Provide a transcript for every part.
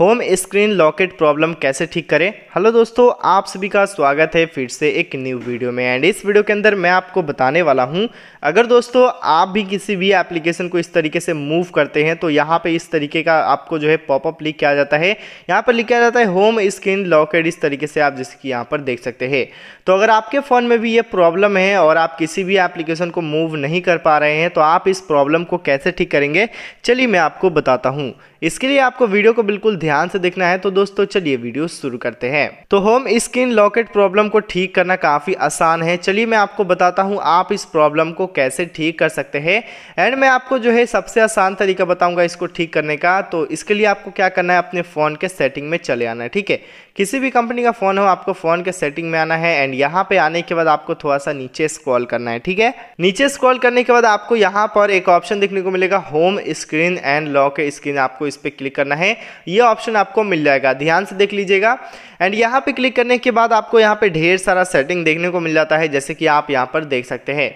home screen locket problem कैसे ठीक करें हेलो दोस्तों आप सभी का स्वागत है फिर से एक न्यू वीडियो में एंड इस वीडियो के अंदर मैं आपको बताने वाला हूं अगर दोस्तों आप भी किसी भी एप्लीकेशन को इस तरीके से मूव करते हैं तो यहां पे इस तरीके का आपको जो है पॉपअप लिख किया जाता है यहाँ पर लिख किया जाता है होम स्क्रीन लॉकेट इस तरीके से आप जैसे कि यहाँ पर देख सकते हैं तो अगर आपके फ़ोन में भी ये प्रॉब्लम है और आप किसी भी एप्लीकेशन को मूव नहीं कर पा रहे हैं तो आप इस प्रॉब्लम को कैसे ठीक करेंगे चलिए मैं आपको बताता हूँ इसके लिए आपको वीडियो को बिल्कुल ध्यान से देखना है तो दोस्तों चलिए वीडियो शुरू करते हैं तो होम स्क्रीन लॉकेट प्रॉब्लम को ठीक करना काफ़ी आसान है चलिए मैं आपको बताता हूँ आप इस प्रॉब्लम को कैसे ठीक कर सकते हैं एंड मैं आपको जो है सबसे आसान तरीका बताऊंगा इसको ठीक करने का तो इसके लिए आपको क्या करना है अपने फ़ोन के सेटिंग में चले आना है ठीक है किसी भी कंपनी का फ़ोन हो आपको फ़ोन के सेटिंग में आना है एंड यहाँ पे आने के बाद आपको थोड़ा सा नीचे स्क्रॉल करना है ठीक है नीचे स्क्रॉल करने के बाद आपको यहाँ पर एक ऑप्शन देखने को मिलेगा home screen and lock screen आपको इस पर क्लिक करना है यह ऑप्शन आपको मिल जाएगा ध्यान से देख लीजिएगा एंड यहाँ पे क्लिक करने के बाद आपको यहाँ पे ढेर सारा सेटिंग देखने को मिल जाता है जैसे कि आप यहाँ पर देख सकते हैं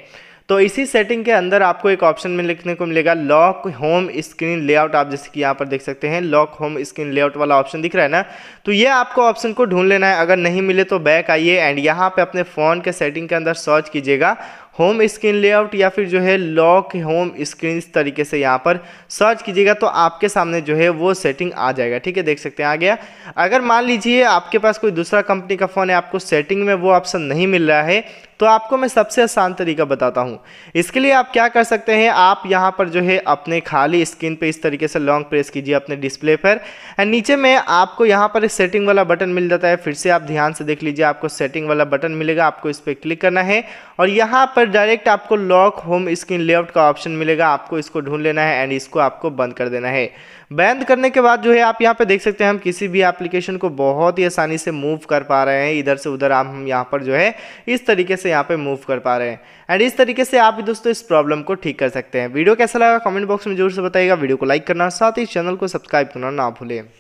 तो इसी सेटिंग के अंदर आपको एक ऑप्शन में लिखने को मिलेगा लॉक होम स्क्रीन लेआउट आप जैसे कि यहाँ पर देख सकते हैं लॉक होम स्क्रीन लेआउट वाला ऑप्शन दिख रहा है ना तो ये आपको ऑप्शन को ढूंढ लेना है अगर नहीं मिले तो बैक आइए एंड यहाँ पे अपने फ़ोन के सेटिंग के अंदर सर्च कीजिएगा होम स्क्रीन लेआउट या फिर जो है लॉक होम स्क्रीन इस तरीके से यहाँ पर सर्च कीजिएगा तो आपके सामने जो है वो सेटिंग आ जाएगा ठीक है देख सकते हैं आ गया अगर मान लीजिए आपके पास कोई दूसरा कंपनी का फ़ोन है आपको सेटिंग में वो ऑप्शन नहीं मिल रहा है तो आपको मैं सबसे आसान तरीका बताता हूँ इसके लिए आप क्या कर सकते हैं आप यहाँ पर जो है अपने खाली स्क्रीन पर इस तरीके से लॉन्ग प्रेस कीजिए अपने डिस्प्ले पर एंड नीचे में आपको यहाँ पर सेटिंग वाला बटन मिल जाता है फिर से आप ध्यान से देख लीजिए आपको सेटिंग वाला बटन मिलेगा आपको इस पर क्लिक करना है और यहाँ पर पर डायरेक्ट आपको लॉक होम स्क्रीन लेआउट का ऑप्शन मिलेगा आपको इसको ढूंढ लेना है एंड इसको आपको बंद कर देना है बंद करने के बाद जो है आप यहाँ पे देख सकते हैं हम किसी भी एप्लीकेशन को बहुत ही आसानी से मूव कर पा रहे हैं इधर से उधर आप हम यहाँ पर जो है इस तरीके से यहाँ पे मूव कर पा रहे हैं एंड इस तरीके से आप भी दोस्तों इस प्रॉब्लम को ठीक कर सकते हैं वीडियो कैसा लगा कमेंट बॉक्स में जरूर से बताइएगा वीडियो को लाइक करना साथ ही चैनल को सब्सक्राइब करना ना भूलें